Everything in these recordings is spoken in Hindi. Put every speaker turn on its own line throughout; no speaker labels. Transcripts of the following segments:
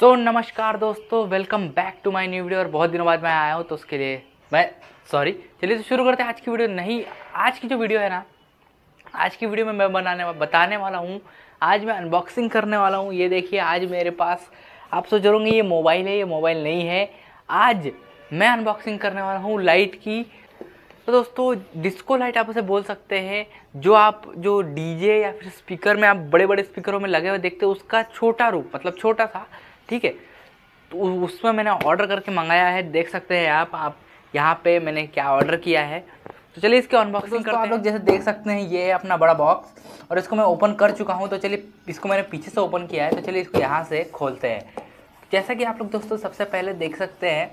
सो so, नमस्कार दोस्तों welcome back to my new video और बहुत दिनों बाद मैं आया हूँ तो उसके लिए मैं सॉरी चलिए तो शुरू करते हैं आज की वीडियो नहीं आज की जो वीडियो है ना आज की वीडियो में मैं बनाने बताने वाला हूँ आज मैं अनबॉक्सिंग करने वाला हूँ ये देखिए आज मेरे पास आप सोच रहे ये मोबाइल है ये मोबाइल नहीं है आज मैं अनबॉक्सिंग करने वाला हूँ लाइट की तो दोस्तों डिस्को लाइट आप उसे बोल सकते हैं जो आप जो डीजे या फिर स्पीकर में आप बड़े बड़े स्पीकरों में लगे हुए देखते हो उसका छोटा रूप मतलब छोटा सा ठीक है तो उसमें मैंने ऑर्डर करके मंगाया है देख सकते हैं आप आप यहाँ पे मैंने क्या ऑर्डर किया है तो चलिए इसके तो अनबॉक्सिंग हैं आप लोग जैसे देख सकते हैं ये अपना बड़ा बॉक्स और इसको मैं ओपन कर चुका हूँ तो चलिए इसको मैंने पीछे से ओपन किया है तो चलिए इसको यहाँ से खोलते हैं जैसा कि आप लोग दोस्तों सबसे पहले देख सकते हैं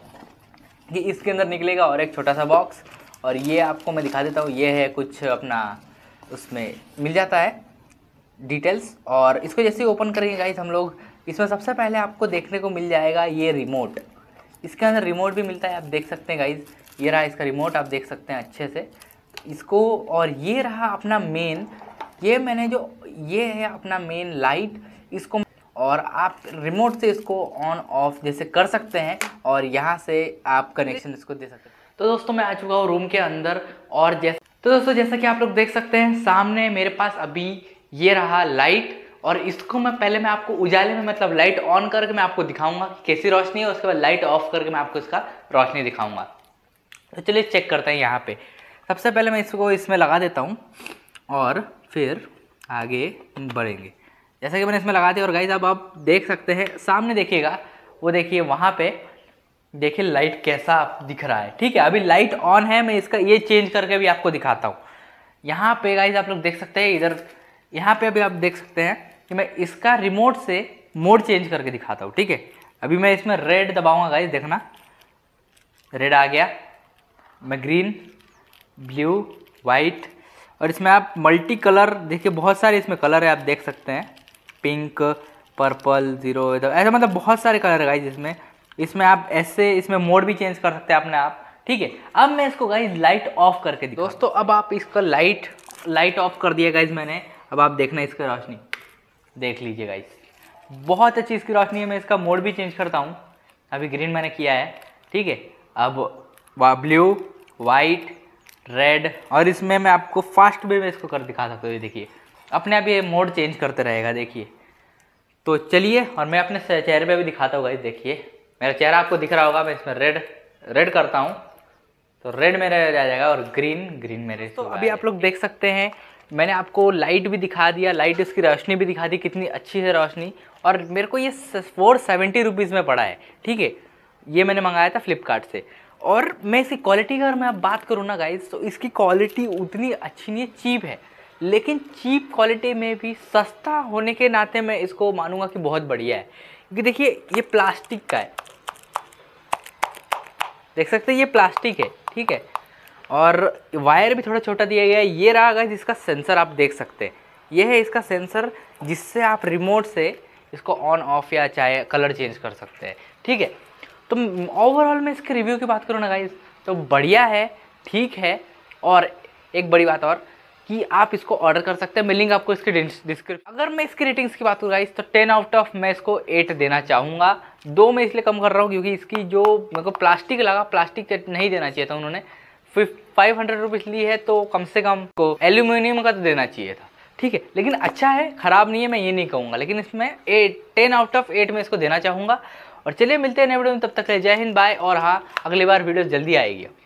कि इसके अंदर निकलेगा और एक छोटा सा बॉक्स और ये आपको मैं दिखा देता हूँ ये है कुछ अपना उसमें मिल जाता है डिटेल्स और इसको जैसे ही ओपन करेंगे गाइस हम लोग इसमें सबसे पहले आपको देखने को मिल जाएगा ये रिमोट इसके अंदर रिमोट भी मिलता है आप देख सकते हैं गाइज ये रहा इसका रिमोट आप देख सकते हैं अच्छे से इसको और ये रहा अपना मेन ये मैंने जो ये है अपना मेन लाइट इसको और आप रिमोट से इसको ऑन ऑफ जैसे कर सकते हैं और यहाँ से आप कनेक्शन इसको दे सकते हैं तो दोस्तों मैं आ चुका हूँ रूम के अंदर और जैसे तो दोस्तों जैसा कि आप लोग देख सकते हैं सामने मेरे पास अभी ये रहा लाइट और इसको मैं पहले मैं आपको उजाले में मतलब लाइट ऑन करके मैं आपको दिखाऊंगा कि कैसी रोशनी है उसके बाद लाइट ऑफ करके मैं आपको इसका रोशनी दिखाऊंगा तो चलिए चेक करते हैं यहाँ पे सबसे पहले मैं इसको इसमें लगा देता हूँ और फिर आगे बढ़ेंगे जैसा कि मैंने इसमें लगा दिया और गाइज अब आप देख सकते हैं सामने देखिएगा वो देखिए वहाँ पर देखिए लाइट कैसा दिख रहा है ठीक है अभी लाइट ऑन है मैं इसका ये चेंज करके भी आपको दिखाता हूँ यहाँ पे गाइज आप लोग देख सकते हैं इधर यहाँ पे अभी आप देख सकते हैं कि मैं इसका रिमोट से मोड चेंज करके दिखाता हूँ ठीक है अभी मैं इसमें रेड दबाऊंगा गाइस देखना रेड आ गया मैं ग्रीन ब्लू वाइट और इसमें आप मल्टी कलर देखिए बहुत सारे इसमें कलर है आप देख सकते हैं पिंक पर्पल जीरो ऐसा मतलब बहुत सारे कलर है गाइज इसमें इसमें आप ऐसे इसमें मोड भी चेंज कर सकते हैं अपने आप ठीक है अब मैं इसको गाइज लाइट ऑफ करके दोस्तों अब आप इसका लाइट लाइट ऑफ कर दिया गाइज मैंने अब आप देखना इसका रोशनी देख लीजिए गाइस बहुत अच्छी इसकी रोशनी है मैं इसका मोड भी चेंज करता हूँ अभी ग्रीन मैंने किया है ठीक है अब ब्लू वाइट रेड और इसमें मैं आपको फास्ट वे में इसको कर दिखा सकता हूँ देखिए अपने आप ये मोड चेंज करते रहेगा देखिए तो चलिए और मैं अपने चेहरे पे भी दिखाता हूँ गाइस देखिए मेरा चेहरा आपको दिख रहा होगा मैं इसमें रेड रेड करता हूँ तो रेड मेरा आ जाएगा और ग्रीन ग्रीन मेरे तो अभी आप लोग देख सकते हैं मैंने आपको लाइट भी दिखा दिया लाइट इसकी रोशनी भी दिखा दी कितनी अच्छी है रोशनी और मेरे को ये फोर सेवेंटी रुपीज़ में पड़ा है ठीक है ये मैंने मंगाया था फ्लिपकार्ट से और मैं इसकी क्वालिटी की अगर मैं आप बात करूँ ना गाइज तो इसकी क्वालिटी उतनी अच्छी नहीं है चीप है लेकिन चीप क्वालिटी में भी सस्ता होने के नाते मैं इसको मानूंगा कि बहुत बढ़िया है क्योंकि देखिए ये प्लास्टिक का है देख सकते हैं ये प्लास्टिक है ठीक है और वायर भी थोड़ा छोटा दिया गया है ये रहा अगर इसका सेंसर आप देख सकते हैं ये है इसका सेंसर जिससे आप रिमोट से इसको ऑन ऑफ या चाहे कलर चेंज कर सकते हैं ठीक है तो ओवरऑल मैं इसके रिव्यू की बात करूँ ना गाइज तो बढ़िया है ठीक है और एक बड़ी बात और कि आप इसको ऑर्डर कर सकते हैं मैं लिंक आपको इसके डिस्क्रिप्शन अगर मैं इसकी रेटिंग्स की बात करूँ गाइज तो टेन आउट ऑफ मैं इसको एट देना चाहूँगा दो मैं इसलिए कम कर रहा हूँ क्योंकि इसकी जो मेरे को प्लास्टिक लगा प्लास्टिक नहीं देना चाहिए था उन्होंने फाइव हंड्रेड रुपीज़ ली है तो कम से कम को एल्यूमिनियम का तो देना चाहिए था ठीक है लेकिन अच्छा है ख़राब नहीं है मैं ये नहीं कहूँगा लेकिन इसमें eight ten out of eight में इसको देना चाहूँगा और चलिए मिलते हैं नए वीडियो में तब तक जय हिंद बाय और हाँ अगली बार वीडियो जल्दी आएगी